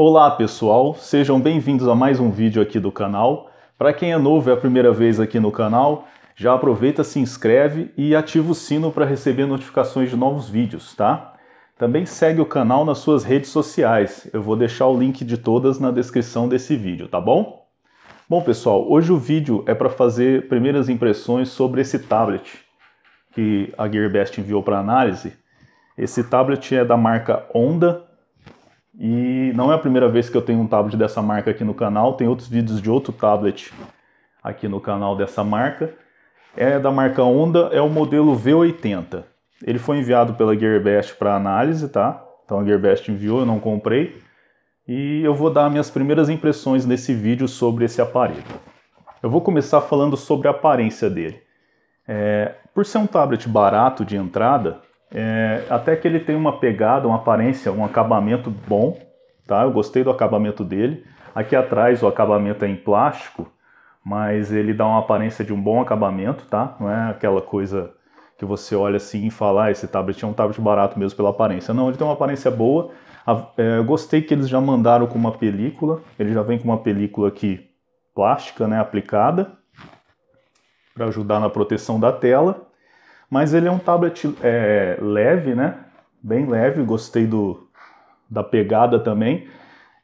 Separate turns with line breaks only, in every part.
Olá pessoal, sejam bem-vindos a mais um vídeo aqui do canal. Para quem é novo, é a primeira vez aqui no canal, já aproveita, se inscreve e ativa o sino para receber notificações de novos vídeos, tá? Também segue o canal nas suas redes sociais, eu vou deixar o link de todas na descrição desse vídeo, tá bom? Bom pessoal, hoje o vídeo é para fazer primeiras impressões sobre esse tablet que a GearBest enviou para análise. Esse tablet é da marca Honda, e não é a primeira vez que eu tenho um tablet dessa marca aqui no canal, tem outros vídeos de outro tablet aqui no canal dessa marca. É da marca Honda, é o modelo V80. Ele foi enviado pela Gearbest para análise, tá? Então a Gearbest enviou, eu não comprei. E eu vou dar minhas primeiras impressões nesse vídeo sobre esse aparelho. Eu vou começar falando sobre a aparência dele. É, por ser um tablet barato de entrada, é, até que ele tem uma pegada, uma aparência, um acabamento bom, tá? Eu gostei do acabamento dele. Aqui atrás o acabamento é em plástico, mas ele dá uma aparência de um bom acabamento, tá? Não é aquela coisa que você olha assim e fala, ah, esse tablet é um tablet barato mesmo pela aparência. Não, ele tem uma aparência boa. É, eu gostei que eles já mandaram com uma película. Ele já vem com uma película aqui plástica, né, aplicada, para ajudar na proteção da tela. Mas ele é um tablet é, leve, né? Bem leve, gostei do, da pegada também.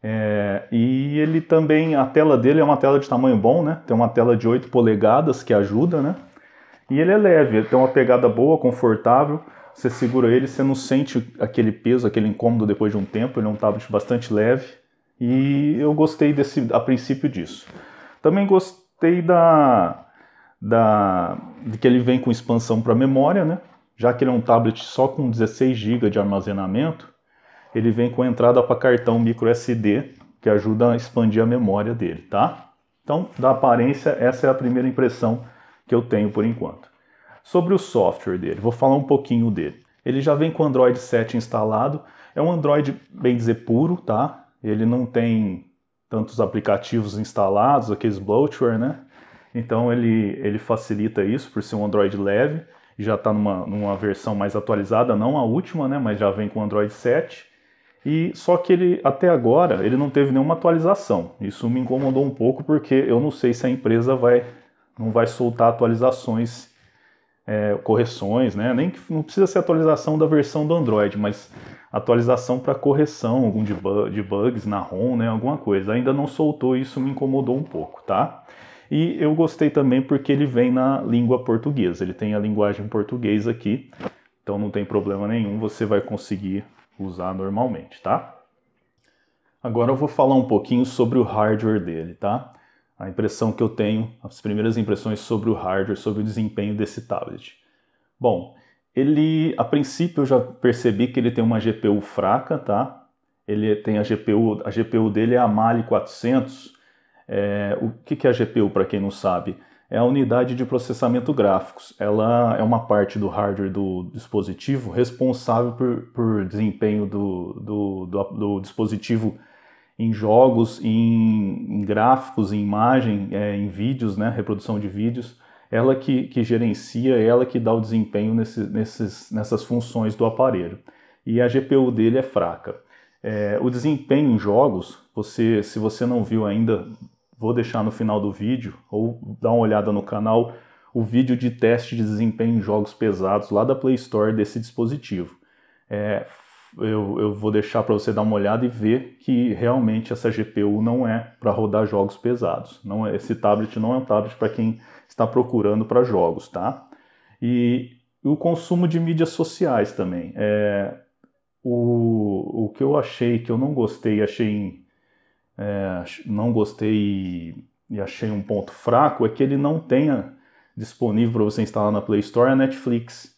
É, e ele também, a tela dele é uma tela de tamanho bom, né? Tem uma tela de 8 polegadas que ajuda, né? E ele é leve, ele tem uma pegada boa, confortável. Você segura ele, você não sente aquele peso, aquele incômodo depois de um tempo. Ele é um tablet bastante leve. E eu gostei desse, a princípio disso. Também gostei da, da, de que ele vem com expansão para memória, né? já que ele é um tablet só com 16 GB de armazenamento, ele vem com entrada para cartão micro SD, que ajuda a expandir a memória dele, tá? Então, da aparência, essa é a primeira impressão que eu tenho por enquanto. Sobre o software dele, vou falar um pouquinho dele. Ele já vem com o Android 7 instalado, é um Android, bem dizer, puro, tá? Ele não tem tantos aplicativos instalados, aqueles bloatware, né? Então ele, ele facilita isso por ser um Android leve, já está numa, numa versão mais atualizada, não a última, né, mas já vem com o Android 7. E só que ele até agora ele não teve nenhuma atualização. Isso me incomodou um pouco porque eu não sei se a empresa vai não vai soltar atualizações, é, correções, né? Nem não precisa ser atualização da versão do Android, mas atualização para correção algum de, bu de bugs na ROM, né? Alguma coisa. Ainda não soltou isso, me incomodou um pouco, tá? E eu gostei também porque ele vem na língua portuguesa, ele tem a linguagem portuguesa aqui, então não tem problema nenhum, você vai conseguir usar normalmente, tá? Agora eu vou falar um pouquinho sobre o hardware dele, tá? A impressão que eu tenho, as primeiras impressões sobre o hardware, sobre o desempenho desse tablet. Bom, ele, a princípio eu já percebi que ele tem uma GPU fraca, tá? Ele tem a GPU, a GPU dele é a Mali 400, é, o que é a GPU, para quem não sabe? É a unidade de processamento gráficos. Ela é uma parte do hardware do dispositivo responsável por, por desempenho do, do, do, do dispositivo em jogos, em, em gráficos, em imagem, é, em vídeos, né, reprodução de vídeos. Ela que, que gerencia, é ela que dá o desempenho nesse, nesses, nessas funções do aparelho. E a GPU dele é fraca. É, o desempenho em jogos, você, se você não viu ainda, vou deixar no final do vídeo, ou dá uma olhada no canal, o vídeo de teste de desempenho em jogos pesados lá da Play Store desse dispositivo. É, eu, eu, vou deixar para você dar uma olhada e ver que realmente essa GPU não é para rodar jogos pesados. Não é, esse tablet não é um tablet para quem está procurando para jogos, tá? E o consumo de mídias sociais também. É, o, o que eu achei que eu não gostei, achei é, não gostei e, e achei um ponto fraco é que ele não tenha disponível para você instalar na Play Store a Netflix.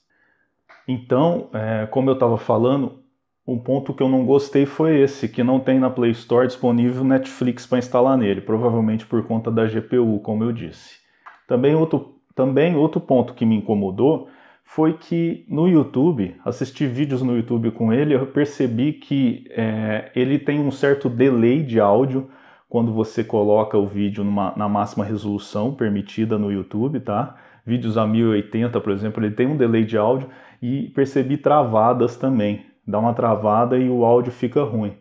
Então, é, como eu estava falando, um ponto que eu não gostei foi esse, que não tem na Play Store disponível Netflix para instalar nele, provavelmente por conta da GPU, como eu disse. Também outro, também outro ponto que me incomodou foi que no YouTube, assisti vídeos no YouTube com ele, eu percebi que é, ele tem um certo delay de áudio quando você coloca o vídeo numa, na máxima resolução permitida no YouTube, tá? Vídeos a 1080, por exemplo, ele tem um delay de áudio e percebi travadas também. Dá uma travada e o áudio fica ruim.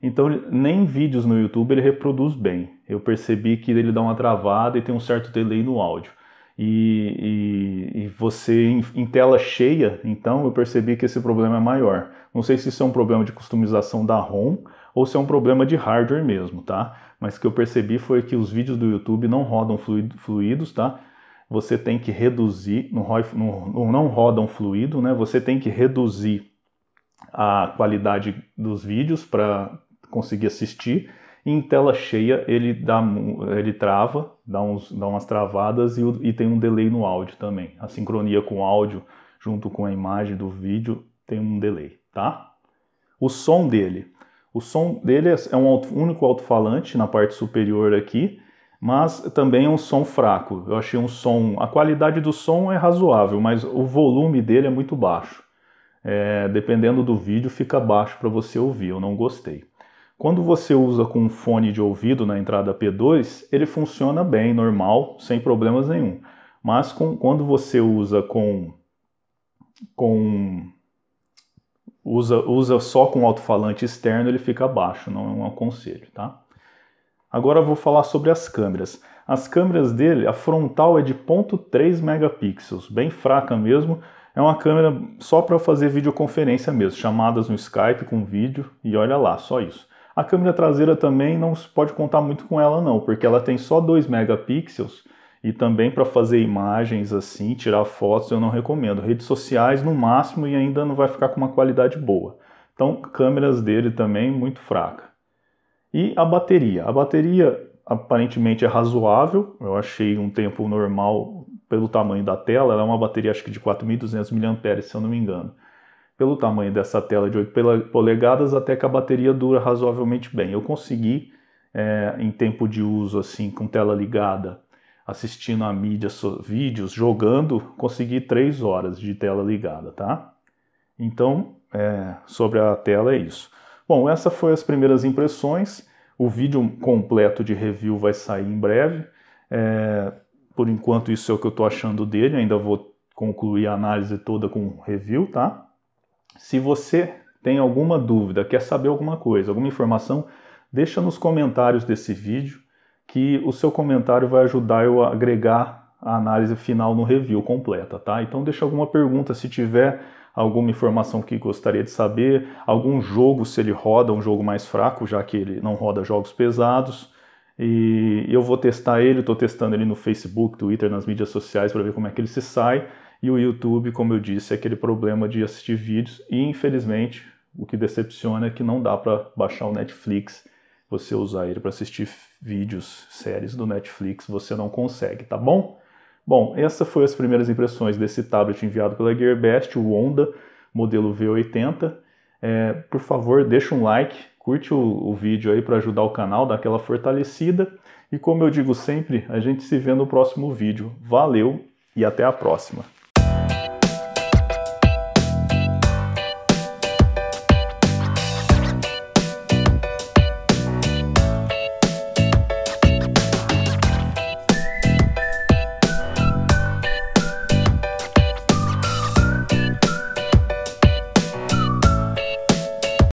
Então, nem vídeos no YouTube ele reproduz bem. Eu percebi que ele dá uma travada e tem um certo delay no áudio e, e, e você em, em, tela cheia, então eu percebi que esse problema é maior. Não sei se isso é um problema de customização da ROM ou se é um problema de hardware mesmo, tá? Mas o que eu percebi foi que os vídeos do YouTube não rodam fluido, fluidos, tá? Você tem que reduzir, não rodam fluido, né? Você tem que reduzir a qualidade dos vídeos para conseguir assistir em tela cheia ele dá, ele trava, dá, uns, dá umas travadas e, e tem um delay no áudio também. A sincronia com o áudio junto com a imagem do vídeo tem um delay, tá? O som dele, o som dele é, é um alto, único alto-falante na parte superior aqui, mas também é um som fraco. Eu achei um som, a qualidade do som é razoável, mas o volume dele é muito baixo. É, dependendo do vídeo, fica baixo para você ouvir. Eu não gostei. Quando você usa com um fone de ouvido na entrada P2, ele funciona bem, normal, sem problemas nenhum. Mas com, quando você usa com com usa usa só com alto-falante externo, ele fica baixo, não é um aconselho, tá? Agora eu vou falar sobre as câmeras. As câmeras dele, a frontal é de 0.3 megapixels, bem fraca mesmo. É uma câmera só para fazer videoconferência mesmo, chamadas no Skype com vídeo e olha lá, só isso. A câmera traseira também não pode contar muito com ela não, porque ela tem só 2 megapixels e também para fazer imagens assim, tirar fotos, eu não recomendo. Redes sociais no máximo e ainda não vai ficar com uma qualidade boa. Então, câmeras dele também muito fraca. E a bateria. A bateria aparentemente é razoável. Eu achei um tempo normal pelo tamanho da tela, ela é uma bateria acho que de 4.200 mAh, se eu não me engano pelo tamanho dessa tela de 8 polegadas, até que a bateria dura razoavelmente bem. Eu consegui, é, em tempo de uso, assim, com tela ligada, assistindo a mídia, vídeos, jogando, consegui 3 horas de tela ligada, tá? Então, é, sobre a tela é isso. Bom, essas foram as primeiras impressões. O vídeo completo de review vai sair em breve. É, por enquanto, isso é o que eu estou achando dele. Ainda vou concluir a análise toda com review, tá? Se você tem alguma dúvida, quer saber alguma coisa, alguma informação, deixa nos comentários desse vídeo que o seu comentário vai ajudar eu a agregar a análise final no review completa, tá? Então deixa alguma pergunta se tiver alguma informação que gostaria de saber, algum jogo se ele roda um jogo mais fraco, já que ele não roda jogos pesados. E eu vou testar ele, estou testando ele no Facebook, Twitter, nas mídias sociais para ver como é que ele se sai. E o YouTube, como eu disse, é aquele problema de assistir vídeos e infelizmente o que decepciona é que não dá para baixar o Netflix, você usar ele para assistir vídeos, séries do Netflix, você não consegue, tá bom? Bom, essas foram as primeiras impressões desse tablet enviado pela GearBest, o Honda modelo V80. É, por favor, deixa um like, curte o, o vídeo aí para ajudar o canal, dar aquela fortalecida. E como eu digo sempre, a gente se vê no próximo vídeo. Valeu e até a próxima!